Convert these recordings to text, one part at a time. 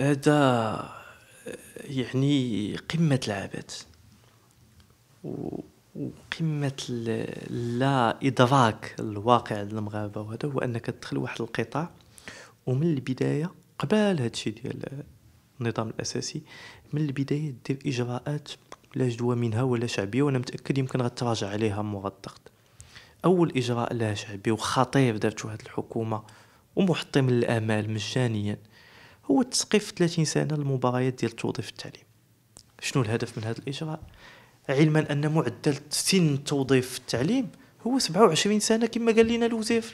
هذا يعني قمة العبث وقمة لا إدراك الواقع المغاربة وهذا هو أنك تدخل واحد القطاع ومن البداية قبل هادشي ديال النظام الأساسي من البداية دير إجراءات لا جدوى منها ولا شعبية وأنا متأكد يمكن غتراجع عليها موغا الضغط أول إجراء لا شعبي وخطير دارته هاد الحكومة ومحطم للآمال مجانيا هو التثقيف في 30 سنه المباريات ديال التوظيف التعليم شنو الهدف من هذا الاجراء علما ان معدل سن التوظيف في التعليم هو 27 سنه كما قال لنا الوزير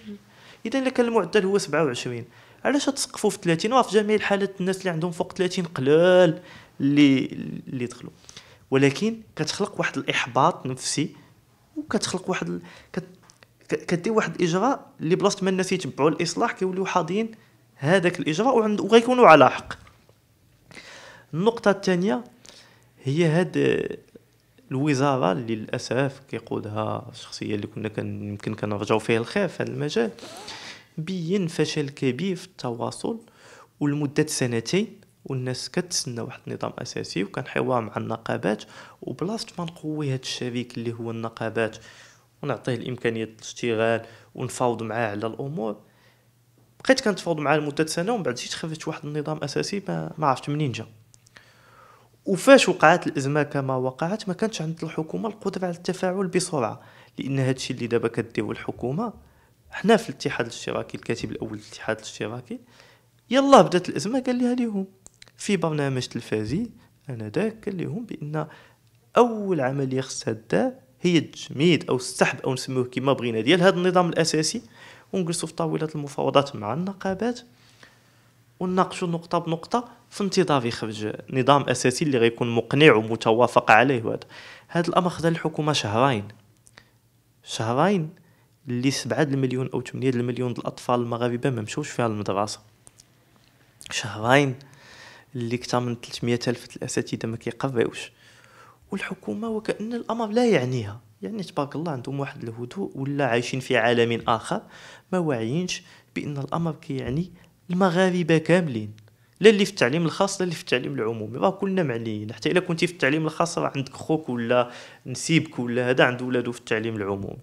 اذا لك كان المعدل هو 27 علاش تسقفوا في 30 وفي جميع الحالات الناس اللي عندهم فوق 30 قلال اللي اللي دخلوا ولكن كتخلق واحد الاحباط نفسي وكتخلق واحد ال... كت... كدير واحد الاجراء اللي بلاصه ما الناس يتبعوا الاصلاح كيوليو حاضين هذاك الاجراء وغيكونوا على حق النقطه الثانيه هي هاد آه، الوزاره اللي للاسف كيقودها الشخصيه اللي كنا كان يمكن كنرجعوا فيها الخير في هذا المجال بين فشل كبير في التواصل والمدة سنتين والناس كتسنى واحد النظام اساسي وكان حوار مع النقابات وبلاصه ما نقوي هذا الشريك اللي هو النقابات ونعطيه الامكانيه الاشتغال ونفاوض معاه على الامور بقيت كنتفاوض معاه لمده سنه ومن بعد جيت خفت واحد النظام اساسي ما, ما عرفت منين جا وفاش وقعت الازمه كما وقعت ما كانتش عند الحكومه القدره على التفاعل بسرعه لان هادشي اللي دابا كديرو الحكومه حنا في الاتحاد الاشتراكي الكاتب الاول الاتحاد الاشتراكي يلا بدات الازمه قال لها ليهم في برنامج تلفازي انا ذاك قال ليهم بان اول عمليه خصها هي التجميد او السحب او نسموه كما بغينا ديال هذا النظام الاساسي ونجلسوا في طاوله المفاوضات مع النقابات ونناقشوا نقطه بنقطه في انتظار يخرج نظام اساسي اللي غيكون مقنع ومتوافق عليه وهذا هذا الامر خدا الحكومه شهرين شهرين اللي سبعة المليون او ثمانية المليون الاطفال المغاربه ما مشوش فيها المدرسه شهرين اللي كتر من 300 الف الاساتذه ما كيقريوش والحكومه وكان الامر لا يعنيها يعني تبارك الله عندهم واحد الهدوء ولا عايشين في عالم اخر ما واعيينش بان الامر كيعني المغاربه كاملين لا اللي في التعليم الخاص لا اللي في التعليم العمومي راه كلنا معليين حتى الا كنتي في التعليم الخاص راه عندك خوك ولا نسيبك ولا هذا عنده ولادو في التعليم العمومي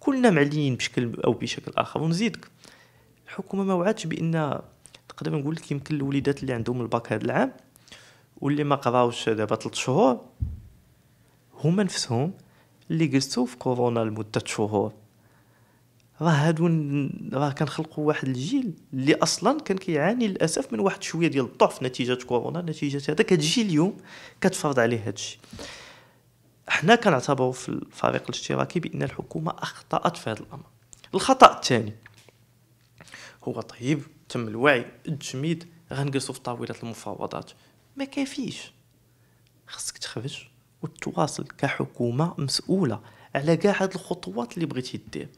كلنا معليين بشكل او بشكل اخر ونزيدك الحكومه ما وعدتش بان تقدر نقول لك يمكن الوليدات اللي عندهم الباك هذا العام واللي ما قراوش دابا 3 شهور هما نفسهم اللي جلستو في كورونا لمده شهور راه هادو راه كنخلقوا واحد الجيل اللي اصلا كان كيعاني للاسف من واحد شويه ديال الضعف نتيجه كورونا نتيجه هذا كتجي اليوم كتفرض عليه الشيء حنا كنعتبروا في الفريق الاشتراكي بان الحكومه اخطات في هذا الامر الخطا الثاني هو طيب تم الوعي التجميد غنجلسوا في طاوله المفاوضات ما كافيش خصك تخرج وتواصل كحكومه مسؤوله على كاع هاد الخطوات اللي بغيتي دير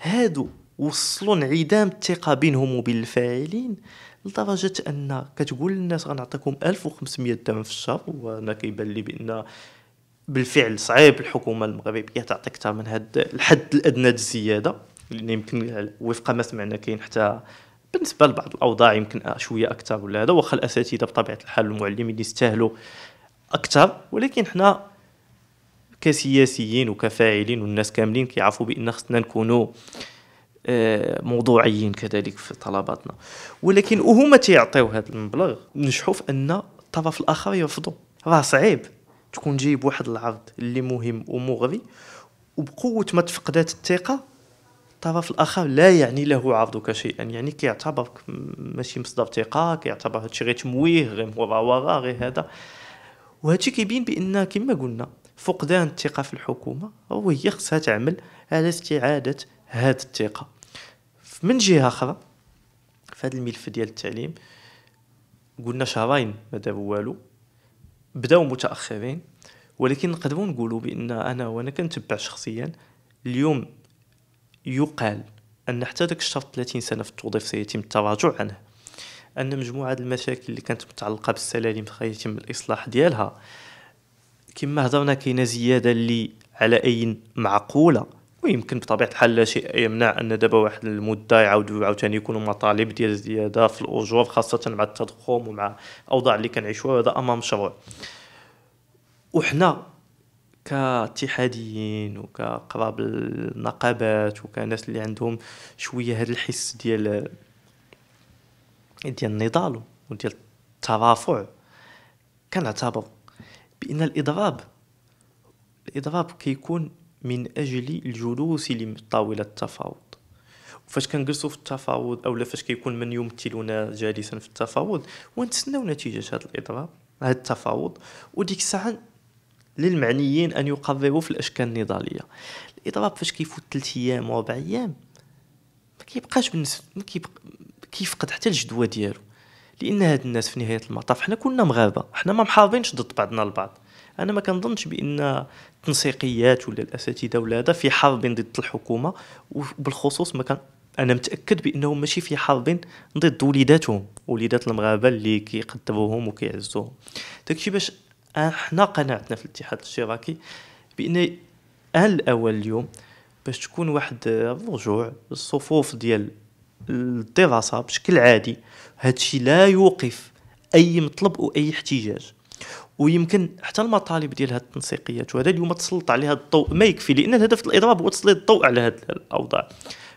هادو وصلوا انعدام الثقه بينهم وبين الفاعلين لدرجه ان كتقول للناس غنعطيكم 1500 درهم في الشهر وانا كيبان لي بان بالفعل صعيب الحكومه المغربيه تعطي اكثر من هاد الحد الادنى الزياده لان يمكن وفق ما سمعنا كاين حتى بالنسبه لبعض الاوضاع يمكن شويه اكثر ولا هذا واخا الاساتذه بطبيعه الحال المعلمين يستاهلوا اكثر ولكن حنا كسياسيين وكفاعلين والناس كاملين كيعرفوا بان خصنا نكونوا آه، موضوعيين كذلك في طلباتنا ولكن وهما تيعطيو هذا المبلغ نجحوا في ان الطرف الاخر يرفضوا راه صعيب تكون جايب واحد العرض اللي مهم ومغري وبقوه ما تفقدات الثقه الطرف الاخر لا يعني له عرضك شيئا يعني كيعتبرك ماشي مصدر ثقه كيعتبر هادشي غير تمويه غير مراوغه غير هذا وهادشي كيبين بان كما قلنا فقدان الثقه في الحكومه هو هي خصها تعمل على استعاده هاد الثقه من جهه اخرى في هذا الملف ديال التعليم قلنا شهرين ما داروا والو بداو متاخرين ولكن نقدروا نقولوا بان انا وانا كنتبع شخصيا اليوم يقال ان حتى داك الشرط 30 سنه في التوظيف سيتم التراجع عنه ان مجموعه المشاكل اللي كانت متعلقه بالسلالم يتم الاصلاح ديالها كما هضرنا كاينه زياده اللي على اين معقوله ويمكن بطبيعه الحال لا شيء يمنع ان دابا واحد المده يعاودوا عاوتاني يكونوا مطالب ديال الزياده في الاجور خاصه مع التضخم ومع الاوضاع اللي كنعيشوها هذا امام مشروع وحنا كاتحاديين وكقراب النقابات وكناس اللي عندهم شويه هذا الحس ديال ديال النضال وديال الترافع كنعتبر بان الاضراب الاضراب كيكون من اجل الجلوس لطاوله التفاوض فاش كنجلسوا في التفاوض اولا فاش كيكون من يمثلنا جالسا في التفاوض ونتسناو نتيجه هذا الاضراب هذا التفاوض وديك الساعه للمعنيين ان يقرروا في الاشكال النضاليه الاضراب فاش كيفوت 3 ايام و 4 ايام ما كيبقاش بالنسبه ما, كيفقد حتى الجدوى ديالو لان هاد الناس في نهايه المطاف حنا كلنا مغاربه حنا ما محاربينش ضد بعضنا البعض انا ما كنظنش بان التنسيقيات ولا الاساتذه ولا هذا في حرب ضد الحكومه وبالخصوص ما كان انا متاكد بانهم ماشي في حرب ضد وليداتهم وليدات المغاربه اللي كيقدروهم وكيعزوهم داكشي باش احنا قناعتنا في الاتحاد الاشتراكي بان الاول اليوم باش تكون واحد الرجوع الصفوف ديال الدراسة بشكل عادي هادشي لا يوقف أي مطلب أو أي احتجاج ويمكن حتى المطالب ديال هاد التنسيقيات وهذا اليوم تسلط عليها الضوء ما يكفي لان الهدف الاضراب هو تسليط الضوء على هاد الاوضاع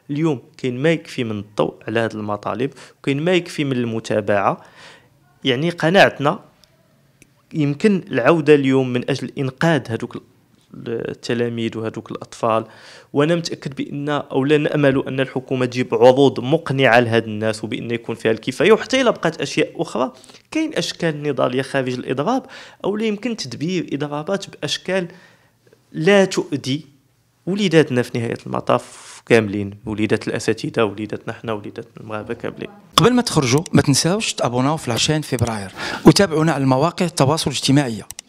اليوم كاين ما يكفي من الضوء على هاد المطالب وكاين ما يكفي من المتابعه يعني قناعتنا يمكن العوده اليوم من اجل انقاذ هذوك التلاميذ وهذوك الاطفال وانا متاكد بان او لا نامل ان الحكومه تجيب عروض مقنعه لهاد الناس وبان يكون فيها الكفايه وحتى الا بقات اشياء اخرى كاين اشكال نضاليه خارج الاضراب او لا يمكن تدبير اضرابات باشكال لا تؤذي وليداتنا في نهايه المطاف كاملين وليدات الاساتذه وليداتنا حنا وليدات المغاربه كاملين قبل ما تخرجوا ما تنساوش تابوناو في لاشين فبراير وتابعونا على المواقع التواصل الاجتماعي